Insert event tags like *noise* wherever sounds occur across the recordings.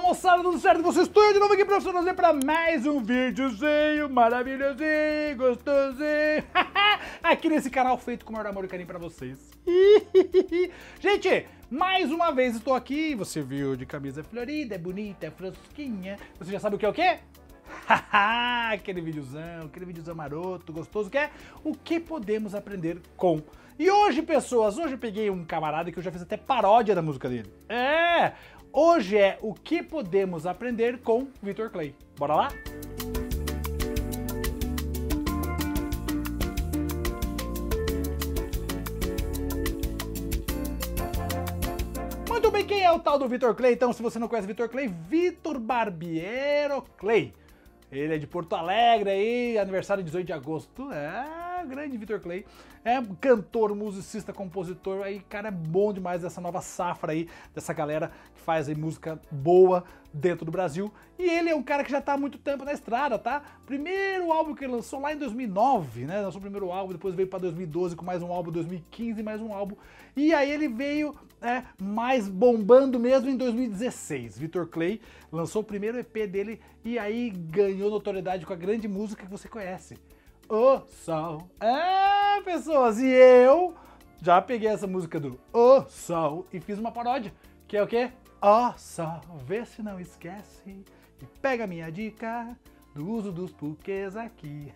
Fala moçada, tudo certo? Vocês estão de novo aqui para fazer para mais um videozinho maravilhosinho, gostosinho *laughs* Aqui nesse canal feito com o maior amor e carinho pra vocês *laughs* Gente, mais uma vez estou aqui, você viu de camisa florida, é bonita, é fresquinha Você já sabe o que é o quê? *laughs* aquele videozão, aquele videozão maroto, gostoso, que é o que podemos aprender com. E hoje, pessoas, hoje eu peguei um camarada que eu já fiz até paródia da música dele. É, Hoje é o que podemos aprender com Vitor Clay. Bora lá? Muito bem, quem é o tal do Vitor Clay? Então, se você não conhece Vitor Clay, Vitor Barbiero Clay. Ele é de Porto Alegre aí, aniversário 18 de agosto. É, é grande Vitor Clay. É cantor, musicista, compositor, aí, cara, é bom demais dessa nova safra aí, dessa galera que faz aí música boa dentro do Brasil. E ele é um cara que já está há muito tempo na estrada, tá? Primeiro álbum que ele lançou lá em 2009, né? Lançou o primeiro álbum, depois veio para 2012 com mais um álbum, 2015 mais um álbum. E aí ele veio é, mais bombando mesmo em 2016. Vitor Clay lançou o primeiro EP dele e aí ganhou notoriedade com a grande música que você conhece o Sol. É, pessoas, e eu já peguei essa música do O Sol e fiz uma paródia, que é o quê? Ó Sol, vê se não esquece e pega minha dica do uso dos porquês aqui.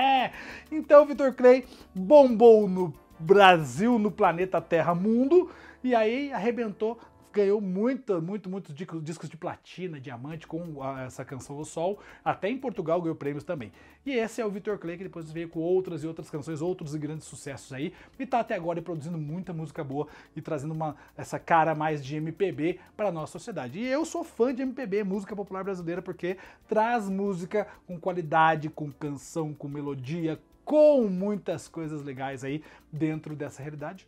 *laughs* então, Vitor Clay bombou no Brasil, no planeta Terra Mundo, e aí arrebentou ganhou muita, muito, muitos discos de platina, diamante com ah, essa canção O Sol. Até em Portugal ganhou prêmios também. E esse é o Victor Clay, que depois veio com outras e outras canções, outros grandes sucessos aí. E tá até agora produzindo muita música boa e trazendo uma, essa cara mais de MPB para nossa sociedade. E eu sou fã de MPB, música popular brasileira, porque traz música com qualidade, com canção, com melodia, com muitas coisas legais aí dentro dessa realidade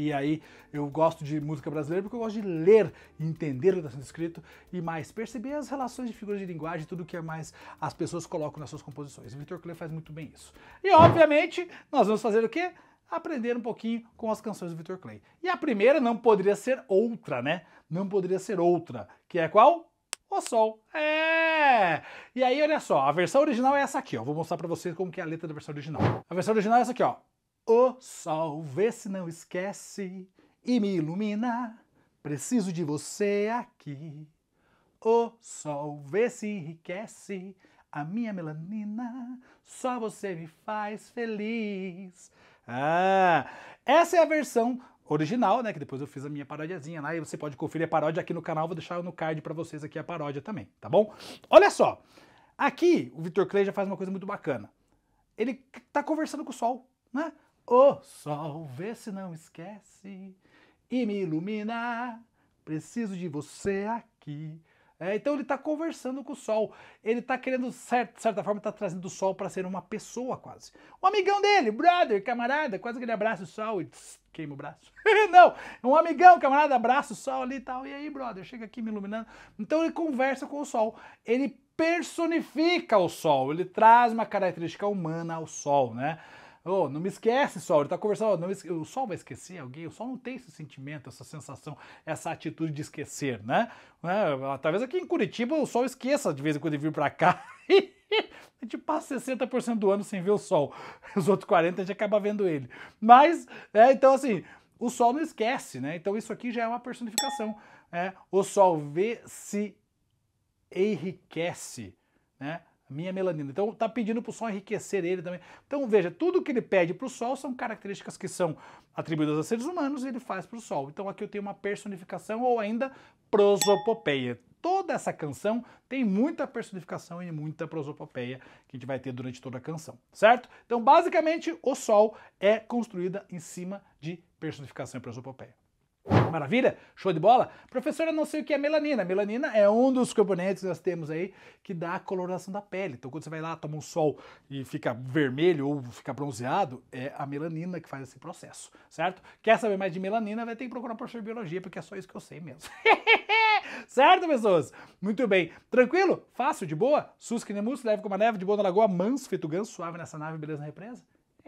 e aí eu gosto de música brasileira porque eu gosto de ler entender o que está sendo escrito e mais perceber as relações de figuras de linguagem, tudo que é mais as pessoas colocam nas suas composições. E Victor Clay faz muito bem isso. E obviamente nós vamos fazer o quê? Aprender um pouquinho com as canções do Victor Clay. E a primeira não poderia ser outra, né? Não poderia ser outra, que é qual? O Sol. É! E aí, olha só, a versão original é essa aqui, ó. Vou mostrar para vocês como que é a letra da versão original. A versão original é essa aqui, ó. O sol, vê se não esquece e me ilumina. Preciso de você aqui. O sol, vê se enriquece a minha melanina. Só você me faz feliz. Ah, essa é a versão original, né? Que depois eu fiz a minha parodiazinha lá e você pode conferir a paródia aqui no canal. Vou deixar no card para vocês aqui a paródia também, tá bom? Olha só, aqui o Victor Clay já faz uma coisa muito bacana. Ele tá conversando com o sol, né? O sol, vê se não esquece e me ilumina. Preciso de você aqui. É, então ele está conversando com o sol. Ele está querendo, certo, de certa forma, está trazendo o sol para ser uma pessoa quase. Um amigão dele, brother, camarada, quase que ele abraça o sol e tss, queima o braço. *laughs* Não, um amigão, camarada, abraça o sol ali e tal. E aí, brother, chega aqui me iluminando. Então ele conversa com o sol. Ele personifica o sol. Ele traz uma característica humana ao sol, né? Oh, não me esquece, Sol. Ele tá conversando, oh, não o Sol vai esquecer alguém, o Sol não tem esse sentimento, essa sensação, essa atitude de esquecer, né? É, ah, talvez aqui em Curitiba o Sol esqueça de vez em quando ele vir para cá. *laughs* a gente passa 60% do ano sem ver o Sol. Os outros 40% a gente acaba vendo ele. Mas, é, então assim, o Sol não esquece, né? Então isso aqui já é uma personificação. Né? o Sol vê se enriquece, né? minha é melanina. Então está pedindo para o sol enriquecer ele também. Então veja, tudo que ele pede para o sol são características que são atribuídas a seres humanos e ele faz para o sol. Então aqui eu tenho uma personificação ou ainda prosopopeia. Toda essa canção tem muita personificação e muita prosopopeia que a gente vai ter durante toda a canção, certo? Então basicamente o sol é construída em cima de personificação e prosopopeia. Maravilha? Show de bola? Professora, não sei o que é melanina. Melanina é um dos componentes que nós temos aí que dá a coloração da pele. Então, quando você vai lá, toma um sol e fica vermelho ou fica bronzeado, é a melanina que faz esse processo, certo? Quer saber mais de melanina? Vai ter que procurar um professor de biologia, porque é só isso que eu sei mesmo. *laughs* certo, pessoas? Muito bem. Tranquilo? Fácil? De boa? Susque nemus, leve como a neve, de boa na lagoa, manso, ganso, suave nessa nave, beleza na represa?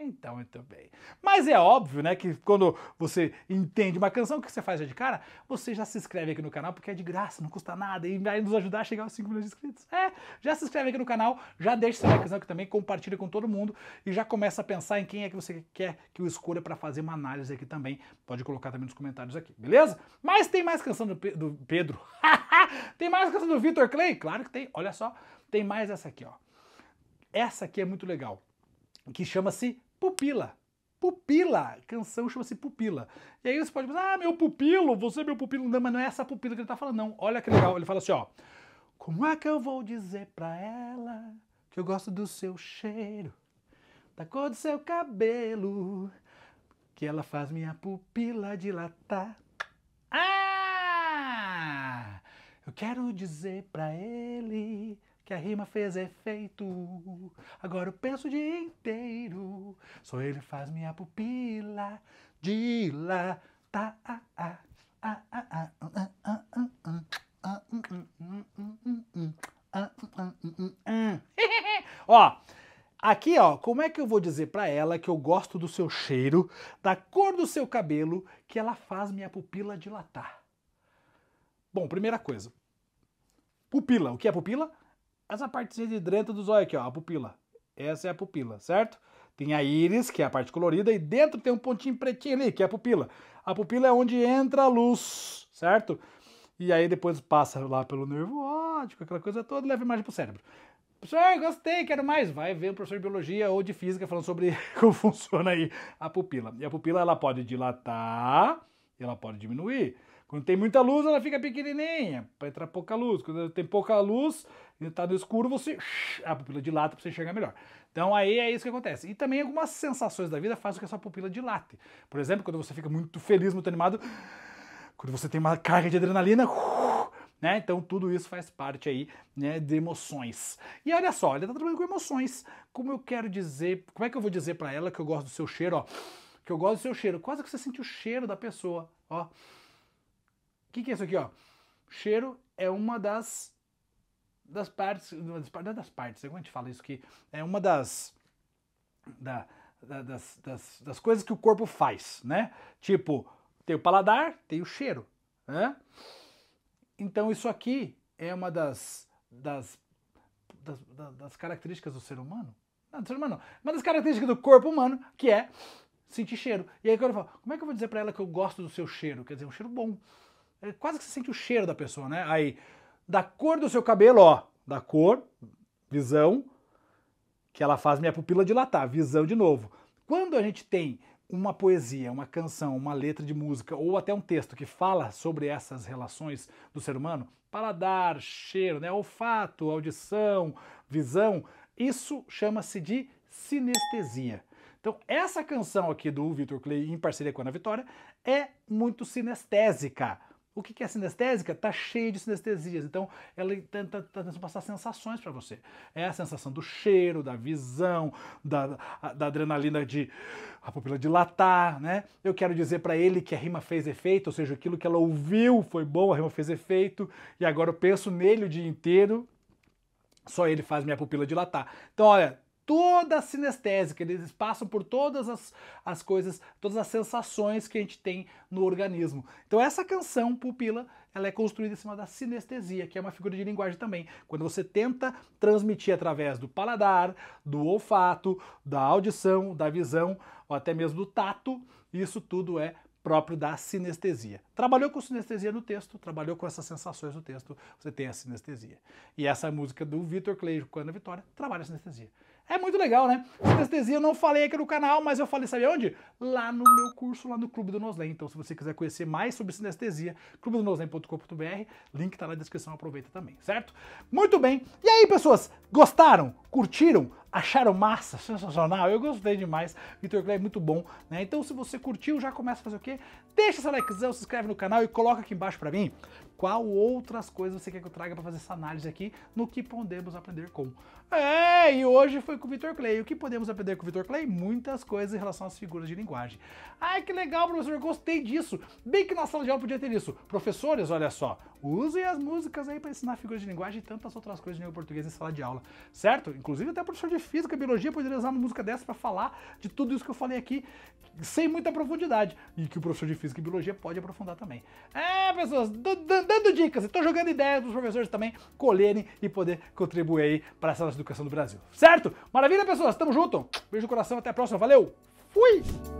Então, muito bem. Mas é óbvio, né, que quando você entende uma canção, que você faz já de cara? Você já se inscreve aqui no canal, porque é de graça, não custa nada, e vai nos ajudar a chegar aos 5 milhões de inscritos. É, já se inscreve aqui no canal, já deixa seu canção aqui também, compartilha com todo mundo, e já começa a pensar em quem é que você quer que eu escolha para fazer uma análise aqui também. Pode colocar também nos comentários aqui, beleza? Mas tem mais canção do, Pe do Pedro. *laughs* tem mais canção do Vitor Clay? Claro que tem, olha só. Tem mais essa aqui, ó. Essa aqui é muito legal, que chama-se Pupila. Pupila. A canção chama-se Pupila. E aí você pode pensar, ah, meu pupilo, você é meu pupilo. Não, mas não é essa pupila que ele tá falando, não. Olha que legal. Ele fala assim, ó. Como é que eu vou dizer pra ela que eu gosto do seu cheiro, da cor do seu cabelo, que ela faz minha pupila dilatar? Ah! Eu quero dizer pra ele que a rima fez efeito. Agora eu penso o dia inteiro, só ele faz minha pupila dilatar. Ó, aqui ó, como é que eu vou dizer para ela que eu gosto do seu cheiro, da cor do seu cabelo, que ela faz minha pupila dilatar? Bom, primeira coisa. Pupila, o que é pupila? essa partezinha de dentro do zóio aqui, ó, a pupila. Essa é a pupila, certo? Tem a íris, que é a parte colorida, e dentro tem um pontinho pretinho ali, que é a pupila. A pupila é onde entra a luz, certo? E aí depois passa lá pelo nervo óptico, aquela coisa toda, leva imagem pro cérebro. Professor, gostei, quero mais. Vai ver um professor de biologia ou de física falando sobre *laughs* como funciona aí a pupila. E a pupila ela pode dilatar, ela pode diminuir. Quando tem muita luz, ela fica pequenininha, para entrar pouca luz. Quando tem pouca luz, está no escuro, você a pupila dilata para você enxergar melhor. Então aí é isso que acontece. E também algumas sensações da vida fazem com que a sua pupila dilate. Por exemplo, quando você fica muito feliz, muito animado, quando você tem uma carga de adrenalina, uh, né? Então tudo isso faz parte aí, né, de emoções. E olha só, ele tá trabalhando com emoções. Como eu quero dizer, como é que eu vou dizer para ela que eu gosto do seu cheiro, ó? Que eu gosto do seu cheiro. Quase que você sente o cheiro da pessoa, ó. O que, que é isso aqui, ó? Cheiro é uma das das partes, não é das partes, é como a gente fala isso aqui, é uma das, da, da, das, das, das, coisas que o corpo faz, né? Tipo, tem o paladar, tem o cheiro, né? Então isso aqui é uma das, das, das, das características do ser humano, não, do ser humano não, uma das características do corpo humano, que é sentir cheiro. E aí quando eu falo, como é que eu vou dizer para ela que eu gosto do seu cheiro? Quer dizer, um cheiro bom. É quase que você sente o cheiro da pessoa, né? Aí, da cor do seu cabelo, ó, da cor, visão, que ela faz minha pupila dilatar, visão de novo. Quando a gente tem uma poesia, uma canção, uma letra de música ou até um texto que fala sobre essas relações do ser humano, paladar, cheiro, né, olfato, audição, visão, isso chama-se de sinestesia. Então, essa canção aqui do Victor Clay em parceria com a Ana Vitória é muito sinestésica. O que é sinestésica? Está cheio de sinestesias. Então, ela tenta, tá, tá, tá tenta passar sensações para você. É a sensação do cheiro, da visão, da, da adrenalina de a pupila dilatar, né? Eu quero dizer para ele que a rima fez efeito, ou seja, aquilo que ela ouviu foi bom, a rima fez efeito, e agora eu penso nele o dia inteiro. Só ele faz minha pupila dilatar. Então, olha, toda a sinestésica, eles passam por todas as, as coisas, todas as sensações que a gente tem no organismo. Então essa canção, Pupila, ela é construída em cima da sinestesia, que é uma figura de linguagem também. Quando você tenta transmitir através do paladar, do olfato, da audição, da visão, ou até mesmo do tato, isso tudo é próprio da sinestesia. Trabalhou com sinestesia no texto, trabalhou com essas sensações no texto, você tem a sinestesia. E essa música do Vitor Clay, com a Vitória, trabalha a sinestesia. É muito legal, né? Sinestesia eu não falei aqui no canal, mas eu falei, sabe onde? Lá no meu curso, lá no Clube do Noslen. Então, se você quiser conhecer mais sobre sinestesia, clubedonoslen.com.br, link tá na descrição, aproveita também, certo? Muito bem. E aí, pessoas, gostaram? Curtiram? acharam massa, *laughs* sensacional, eu gostei demais. Vitor Clay é muito bom, né? Então, se você curtiu, já começa a fazer o quê? deixa seu likezão, se inscreve no canal e coloca aqui embaixo para mim qual outras coisas você quer que eu traga para fazer essa análise aqui no que podemos aprender com. É, e hoje foi com o Vitor Clay. O que podemos aprender com o Vitor Clay? Muitas coisas em relação às figuras de linguagem. Ai, que legal, professor, gostei disso. Bem que na sala de aula podia ter isso. Professores, olha só, usem as músicas aí para ensinar figuras de linguagem e tantas outras coisas de língua portuguesa em sala de aula, certo? Inclusive até professor de física, e biologia poderia usar uma música dessa para falar de tudo isso que eu falei aqui sem muita profundidade. E que o professor de física física e biologia pode aprofundar também. É, pessoas, dando dicas, estou jogando ideias para os professores também colherem e poder contribuir aí para essa de educação do Brasil. Certo? Maravilha, pessoas, tamo junto. Beijo no coração, até a próxima. Valeu, fui!